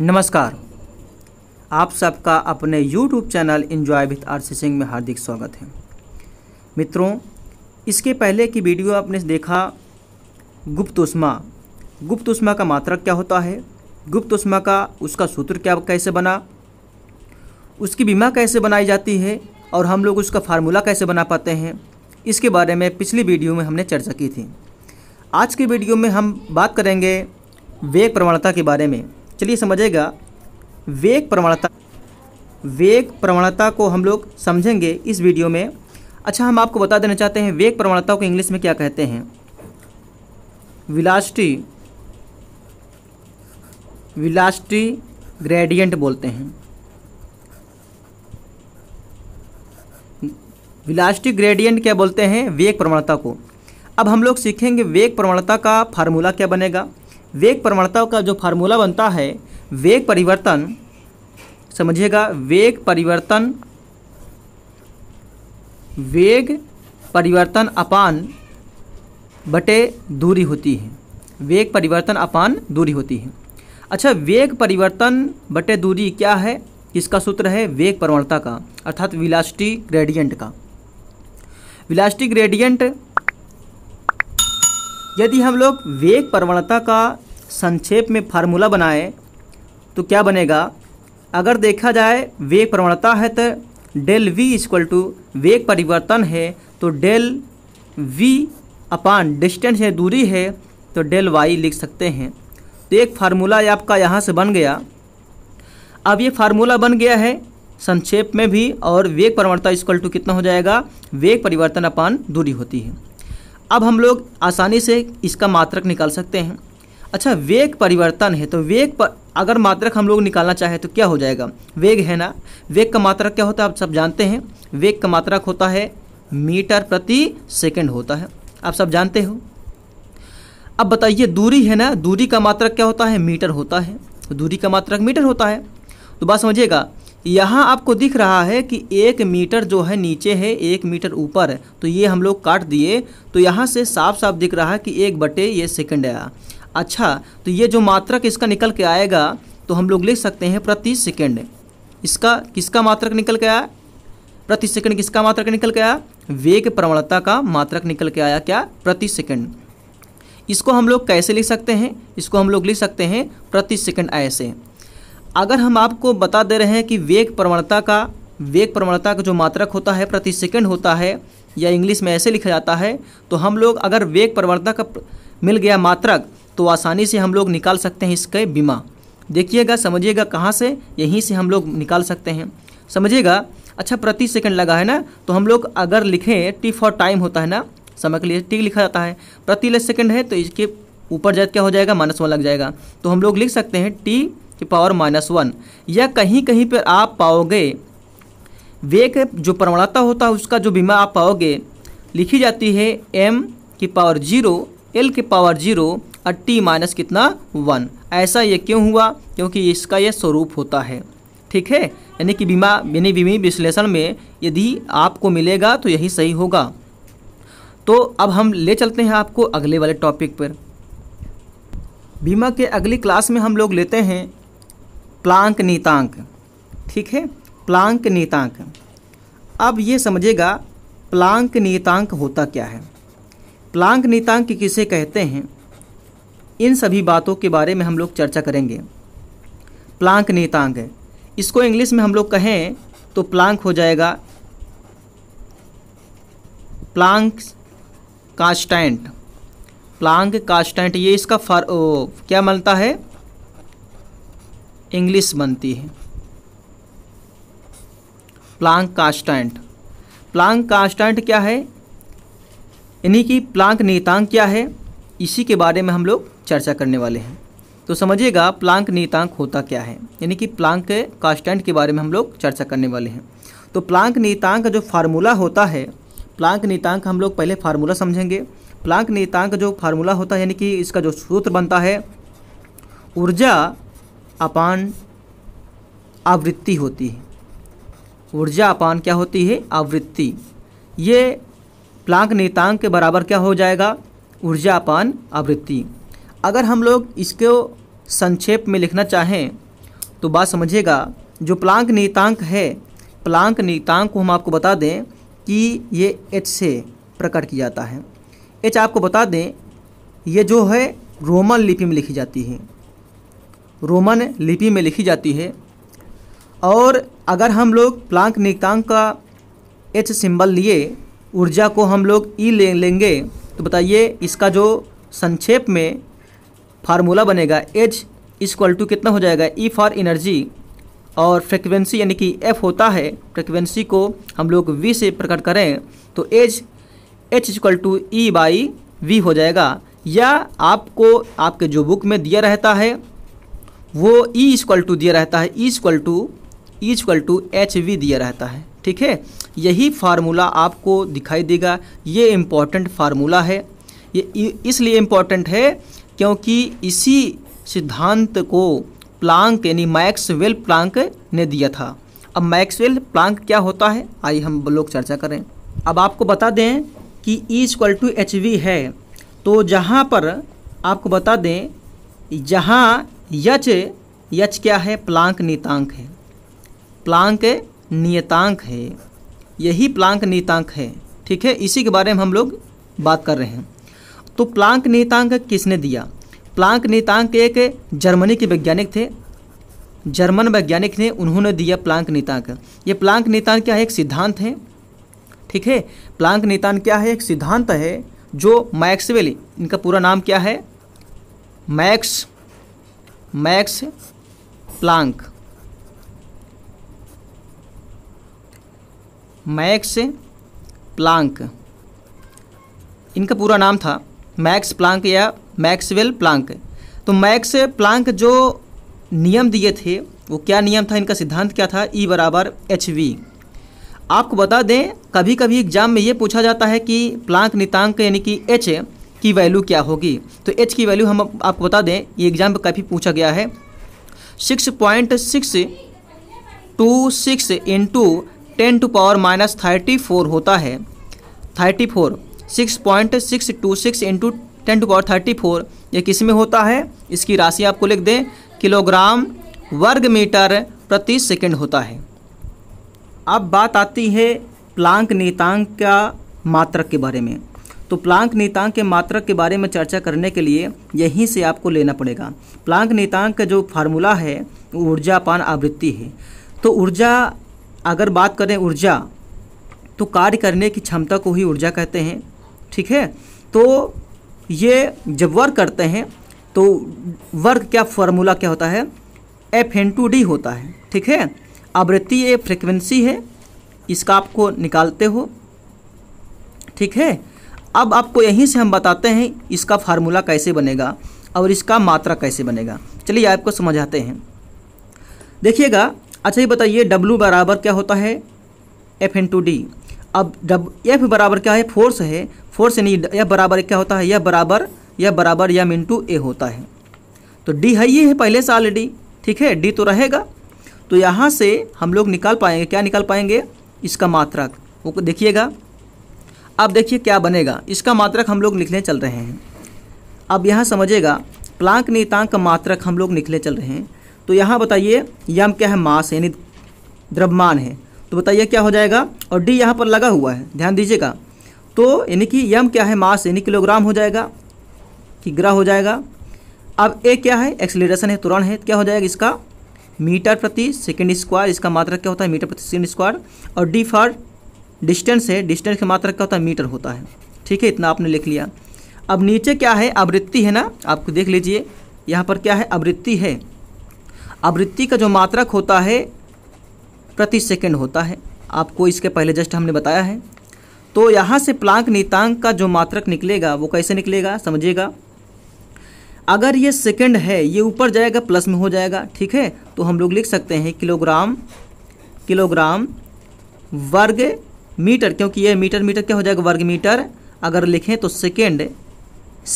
नमस्कार आप सबका अपने YouTube चैनल इन्जॉय विथ आर सिंह में हार्दिक स्वागत है मित्रों इसके पहले की वीडियो आपने देखा गुप्त उष्मा गुप्त उष्मा का मात्रक क्या होता है गुप्त उष्मा का उसका सूत्र क्या कैसे बना उसकी बीमा कैसे बनाई जाती है और हम लोग उसका फार्मूला कैसे बना पाते हैं इसके बारे में पिछली वीडियो में हमने चर्चा की थी आज के वीडियो में हम बात करेंगे वेग प्रवणता के बारे में चलिए समझेगा वेग प्रवणता वेग प्रवणता को हम लोग समझेंगे इस वीडियो में अच्छा हम आपको बता देना चाहते हैं वेग प्रवणता को इंग्लिश में क्या कहते हैं विलास्टी विलास्टी ग्रेडियंट बोलते हैं विलास्टी ग्रेडियंट क्या बोलते हैं वेग प्रवणता को अब हम लोग सीखेंगे वेग प्रवणता का फार्मूला क्या बनेगा वेग प्रवणता का जो फार्मूला बनता है वेग परिवर्तन समझिएगा वेग परिवर्तन वेग परिवर्तन अपान बटे दूरी होती है वेग परिवर्तन अपान दूरी होती है अच्छा वेग परिवर्तन बटे दूरी क्या है इसका सूत्र है वेग प्रवणता का अर्थात विलास्टी ग्रेडियंट का विलास्टी ग्रेडियंट यदि हम लोग वेग प्रवणता का संक्षेप में फार्मूला बनाए तो क्या बनेगा अगर देखा जाए वेग प्रवणता है तो डेल वी इक्वल टू वेग परिवर्तन है तो डेल वी अपान डिस्टेंस है दूरी है तो डेल वाई लिख सकते हैं तो एक फार्मूला आपका यहाँ से बन गया अब ये फार्मूला बन गया है संक्षेप में भी और वेग प्रवणता इक्वल टू कितना हो जाएगा वेग परिवर्तन अपान दूरी होती है अब हम लोग आसानी से इसका मात्रक निकाल सकते हैं अच्छा वेग परिवर्तन है तो वेग पर अगर मात्रक हम लोग निकालना चाहें तो क्या हो जाएगा वेग है ना वेग का मात्रक क्या होता है आप सब जानते हैं वेग का मात्रक होता है मीटर प्रति सेकंड होता है आप सब जानते हो अब बताइए दूरी है ना दूरी का मात्रक क्या होता है मीटर होता है तो दूरी का मात्रक मीटर होता है तो बात समझिएगा यहाँ आपको दिख रहा है कि एक मीटर जो है नीचे है एक मीटर ऊपर तो ये हम लोग काट दिए तो यहाँ से साफ साफ दिख रहा है कि एक बटे ये सेकंड आया अच्छा तो ये जो मात्रक इसका निकल के आएगा तो हम लोग लिख सकते हैं प्रति सेकेंड इसका किसका मात्रक निकल के आया प्रति सेकेंड किसका मात्रक निकल के आया वेग प्रवणता का मात्रक निकल के आया क्या प्रति सेकेंड इसको हम लोग कैसे लिख सकते हैं इसको हम लोग लिख सकते हैं प्रति सेकेंड ऐसे अगर हम आपको बता दे रहे हैं कि वेग प्रवणता का वेग प्रवणता का जो मात्रक होता है प्रति सेकेंड होता है या इंग्लिश में ऐसे लिखा जाता है तो हम लोग अगर वेग प्रवणता का मिल गया मात्रक तो आसानी से हम लोग निकाल सकते हैं इसके बीमा देखिएगा समझिएगा कहाँ से यहीं से हम लोग निकाल सकते हैं समझिएगा अच्छा प्रति सेकंड लगा है ना तो हम लोग अगर लिखें टी फॉर टाइम होता है ना समय के लिए टी लिखा जाता है प्रति सेकंड है तो इसके ऊपर जाए क्या हो जाएगा माइनस वन लग जाएगा तो हम लोग लिख सकते हैं टी की पावर माइनस वन या कहीं कहीं पर आप पाओगे वेग जो प्रवणता होता है उसका जो बीमा आप पाओगे लिखी जाती है एम की पावर जीरो एल की पावर जीरो और टी माइनस कितना वन ऐसा ये क्यों हुआ क्योंकि इसका ये स्वरूप होता है ठीक है यानी कि बीमा यानी बीमी विश्लेषण में यदि आपको मिलेगा तो यही सही होगा तो अब हम ले चलते हैं आपको अगले वाले टॉपिक पर बीमा के अगली क्लास में हम लोग लेते हैं प्लांक नीतांक ठीक है प्लांक नीतांक अब ये समझेगा प्लांक नीतांक होता क्या है प्लांक नीतांक किसे कहते हैं इन सभी बातों के बारे में हम लोग चर्चा करेंगे प्लांक नेतांग इसको इंग्लिश में हम लोग कहें तो प्लांक हो जाएगा प्लांक कांस्टेंट प्लांक कांस्टेंट ये इसका फर ओ, क्या मानता है इंग्लिश बनती है प्लांक कांस्टेंट प्लांक कांस्टेंट क्या है यानी कि प्लांक नेतांग क्या है इसी के बारे में हम लोग चर्चा करने वाले हैं तो समझिएगा प्लांक नियतांक होता क्या है यानी कि प्लांक कास्टेंट कांस्टेंट के बारे में हम लोग चर्चा करने वाले हैं तो प्लांक नियतांक का जो फार्मूला होता है प्लांक नियतांक हम लोग पहले फार्मूला समझेंगे प्लांक नियतांक का जो फार्मूला होता है यानी कि इसका जो सूत्र बनता है ऊर्जा अपान आवृत्ति होती है ऊर्जा अपान क्या होती है आवृत्ति ये प्लांक नीतांक के बराबर क्या हो जाएगा ऊर्जापान आवृत्ति अगर हम लोग इसको संक्षेप में लिखना चाहें तो बात समझिएगा जो प्लांक नीतांक है प्लांक नीतांक को हम आपको बता दें कि ये एच से प्रकट किया जाता है एच आपको बता दें ये जो है रोमन लिपि में लिखी जाती है रोमन लिपि में लिखी जाती है और अगर हम लोग प्लांक नीतांक का एच सिंबल लिए ऊर्जा को हम लोग ई ले लेंगे तो बताइए इसका जो संक्षेप में फार्मूला बनेगा एच इसक्वल टू कितना हो जाएगा ई फॉर एनर्जी और फ्रिक्वेंसी यानी कि एफ होता है फ्रिक्वेंसी को हम लोग वी से प्रकट करें तो H H is equal to E by V हो जाएगा या आपको आपके जो बुक में दिया रहता है वो ई इजक्वल टू दिया रहता है E is equal to E is equal to H V दिया रहता है ठीक है यही फार्मूला आपको दिखाई देगा ये इम्पॉर्टेंट फार्मूला है ये इसलिए इम्पॉर्टेंट है क्योंकि इसी सिद्धांत को प्लांक यानी मैक्सवेल प्लांक ने दिया था अब मैक्सवेल प्लांक क्या होता है आइए हम लोग चर्चा करें अब आपको बता दें कि E equal to H V है तो जहाँ पर आपको बता दें जहाँ यच यच क्या है प्लांक नीतांक है प्लांक नियतांक है यही प्लांक नियतांक है ठीक है इसी के बारे में हम लोग बात कर रहे हैं तो प्लांक नियतांक किसने दिया प्लांक नियतांक एक जर्मनी के वैज्ञानिक थे जर्मन वैज्ञानिक ने उन्होंने दिया प्लांक नेतांक ये प्लांक नेतांक क्या है एक सिद्धांत है ठीक है प्लांक नेतांक क्या है एक सिद्धांत है जो मैक्सवेल इनका पूरा नाम क्या है Max Max Planck Max Planck इनका पूरा नाम था मैक्स प्लांक या मैक्सवेल प्लांक तो मैक्स प्लांक जो नियम दिए थे वो क्या नियम था इनका सिद्धांत क्या था ई e बराबर एच वी आपको बता दें कभी कभी एग्जाम में ये पूछा जाता है कि प्लांक नितांक यानी कि एच की वैल्यू क्या होगी तो एच की वैल्यू हम आपको बता दें ये एग्जाम में काफ़ी पूछा गया है six point six two six into ten to power minus thirty four होता है thirty four six point six two six into ten to power thirty four ये किस में होता है इसकी राशि आपको लिख दें किलोग्राम वर्ग मीटर प्रति सेकंड होता है अब बात आती है प्लांक नीतांक का मात्रक के बारे में तो प्लांक नीतांक के मात्रक के बारे में चर्चा करने के लिए यहीं से आपको लेना पड़ेगा प्लांक नीतांक का जो फार्मूला है ऊर्जापान आवृत्ति है तो ऊर्जा अगर बात करें ऊर्जा तो कार्य करने की क्षमता को ही ऊर्जा कहते हैं ठीक है तो ये जब वर्क करते हैं तो वर्क क्या फार्मूला क्या होता है एफ एन टू डी होता है ठीक है आवृत्ति ये फ्रिक्वेंसी है इसका आपको निकालते हो ठीक है अब आपको यहीं से हम बताते हैं इसका फार्मूला कैसे बनेगा और इसका मात्रा कैसे बनेगा चलिए आपको समझाते हैं देखिएगा अच्छा ये बताइए डब्लू बराबर क्या होता है एफ टू डी अब डब एफ बराबर क्या है फोर्स है फोर्स नहीं यह बराबर क्या होता है यह बराबर यह बराबर यम इन टू ए होता है तो डी है ये है पहले से ऑलरेडी ठीक है डी तो रहेगा तो यहाँ से हम लोग निकाल पाएंगे क्या निकाल पाएंगे इसका मात्रक वो देखिएगा अब देखिए क्या बनेगा इसका मात्रक हम लोग निकले चल रहे हैं अब यहाँ समझिएगा प्लांक का मात्रक हम लोग निकले चल रहे हैं तो यहाँ बताइए यम क्या है मास यानी द्रव्यमान है तो बताइए क्या हो जाएगा और डी यहाँ पर लगा हुआ है ध्यान दीजिएगा तो यानी कि यम क्या है मास यानी किलोग्राम हो जाएगा कि ग्रह हो जाएगा अब ए क्या है एक्सेलरेशन है तुरंत है क्या हो जाएगा इसका मीटर प्रति सेकेंड स्क्वायर इसका मात्रक क्या होता है मीटर प्रति सेकेंड स्क्वायर और डी फॉर डिस्टेंस है डिस्टेंस का मात्रक क्या होता है मीटर होता है ठीक है इतना आपने लिख लिया अब नीचे क्या है आवृत्ति है ना आपको देख लीजिए यहाँ पर क्या है आवृत्ति है आवृत्ति का जो मात्रक होता है प्रति सेकंड होता है आपको इसके पहले जस्ट हमने बताया है तो यहाँ से प्लांक नीतांक का जो मात्रक निकलेगा वो कैसे निकलेगा समझिएगा अगर ये सेकंड है ये ऊपर जाएगा प्लस में हो जाएगा ठीक है तो हम लोग लिख सकते हैं किलोग्राम किलोग्राम वर्ग मीटर क्योंकि ये मीटर मीटर क्या हो जाएगा वर्ग मीटर अगर लिखें तो सेकेंड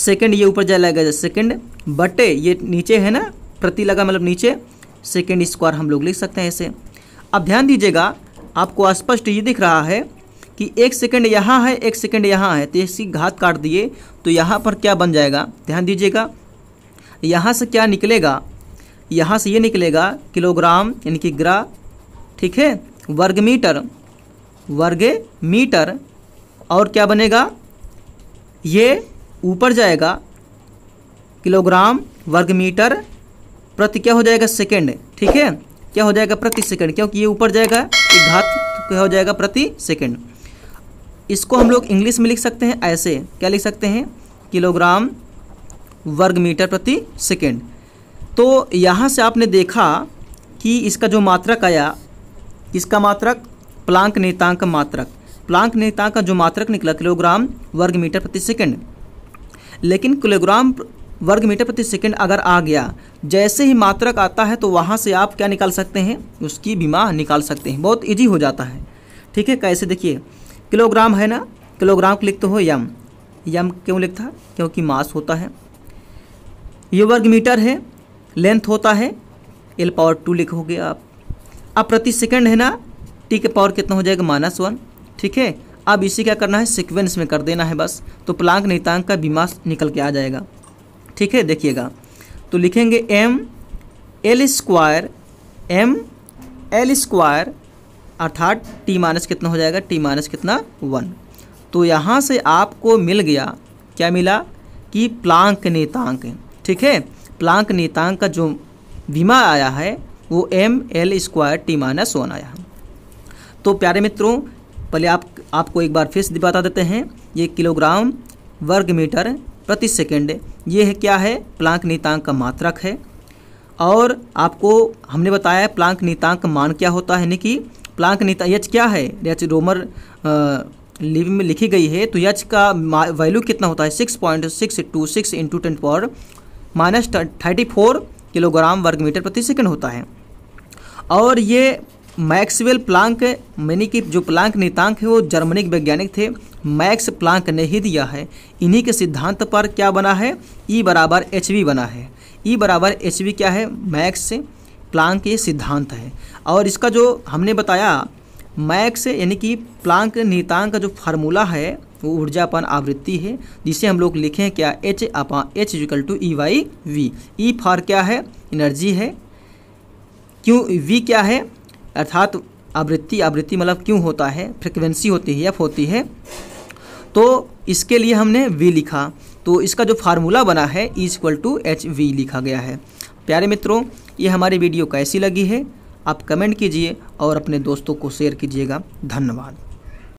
सेकेंड ये ऊपर जाएगा सेकेंड बटे ये नीचे है ना प्रति लगा मतलब नीचे सेकेंड स्क्वायर हम लोग लिख सकते हैं इसे अब ध्यान दीजिएगा आपको स्पष्ट ये दिख रहा है कि एक सेकेंड यहाँ है एक सेकेंड यहाँ है तो इसकी घात काट दिए तो यहाँ पर क्या बन जाएगा ध्यान दीजिएगा यहाँ से क्या निकलेगा यहाँ से ये निकलेगा किलोग्राम यानी कि ग्रा ठीक है वर्ग मीटर वर्ग मीटर और क्या बनेगा ये ऊपर जाएगा किलोग्राम वर्ग मीटर प्रति क्या हो जाएगा सेकेंड ठीक है क्या हो जाएगा प्रति सेकेंड क्योंकि ये ऊपर जाएगा ये घात क्या हो जाएगा प्रति सेकेंड इसको हम लोग इंग्लिश में लिख सकते हैं ऐसे क्या लिख सकते हैं किलोग्राम वर्ग मीटर प्रति सेकेंड तो यहाँ से आपने देखा कि इसका जो मात्रक आया इसका मात्रक प्लांक नेतांक मात्रक प्लांक नेतांक का जो मात्रक निकला किलोग्राम वर्ग मीटर प्रति सेकेंड लेकिन किलोग्राम वर्ग मीटर प्रति सेकंड अगर आ गया जैसे ही मात्रक आता है तो वहाँ से आप क्या निकाल सकते हैं उसकी बीमा निकाल सकते हैं बहुत ईजी हो जाता है ठीक है कैसे देखिए किलोग्राम है ना किलोग्राम को तो लिखते हो यम यम क्यों लिखता है क्योंकि मास होता है ये वर्ग मीटर है लेंथ होता है एल पावर टू लिखोगे आप अब प्रति सेकंड है ना टी के पावर कितना हो जाएगा माइनस वन ठीक है अब इसे क्या करना है सीक्वेंस में कर देना है बस तो प्लांक नितांक का बीमा निकल के आ जाएगा ठीक है देखिएगा तो लिखेंगे M L square M L square अर्थात टी माइनस कितना हो जाएगा टी माइनस कितना वन तो यहाँ से आपको मिल गया क्या मिला कि प्लांक नेतांक ठीक है प्लांक नेतांक का जो बीमा आया है वो M L square T minus one आया तो प्यारे मित्रों पहले आप आपको एक बार फिर बता देते हैं ये किलोग्राम वर्ग मीटर प्रति सेकेंड ये है क्या है प्लांक नीतांक का मात्रक है और आपको हमने बताया है प्लांक नीतांक मान क्या होता है यानी कि प्लांक नीता यच क्या है यच रोमर लिव में लिखी गई है तो यच का वैल्यू कितना होता है six point six two six into ten power minus thirty four kilogram वर्ग मीटर प्रति सेकेंड होता है और ये मैक्सवेल प्लांक मैनी कि जो प्लांक नितांक है वो जर्मनी के वैज्ञानिक थे मैक्स प्लांक ने ही दिया है इन्हीं के सिद्धांत पर क्या बना है ई e बराबर एच बना है ई e बराबर एच क्या है मैक्स प्लांक ये सिद्धांत है और इसका जो हमने बताया मैक्स यानी कि प्लांक नितांक का जो फार्मूला है वो ऊर्जापन आवृत्ति है जिसे हम लोग लिखे हैं क्या एच अपा H is equal to E Y V E for क्या है एनर्जी है क्यों वी क्या है अर्थात आवृत्ति आवृत्ति मतलब क्यों होता है फ्रिक्वेंसी होती है एफ होती है तो इसके लिए हमने वी लिखा तो इसका जो फार्मूला बना है is equal to H V लिखा गया है प्यारे मित्रों ये हमारी वीडियो कैसी लगी है आप कमेंट कीजिए और अपने दोस्तों को शेयर कीजिएगा धन्यवाद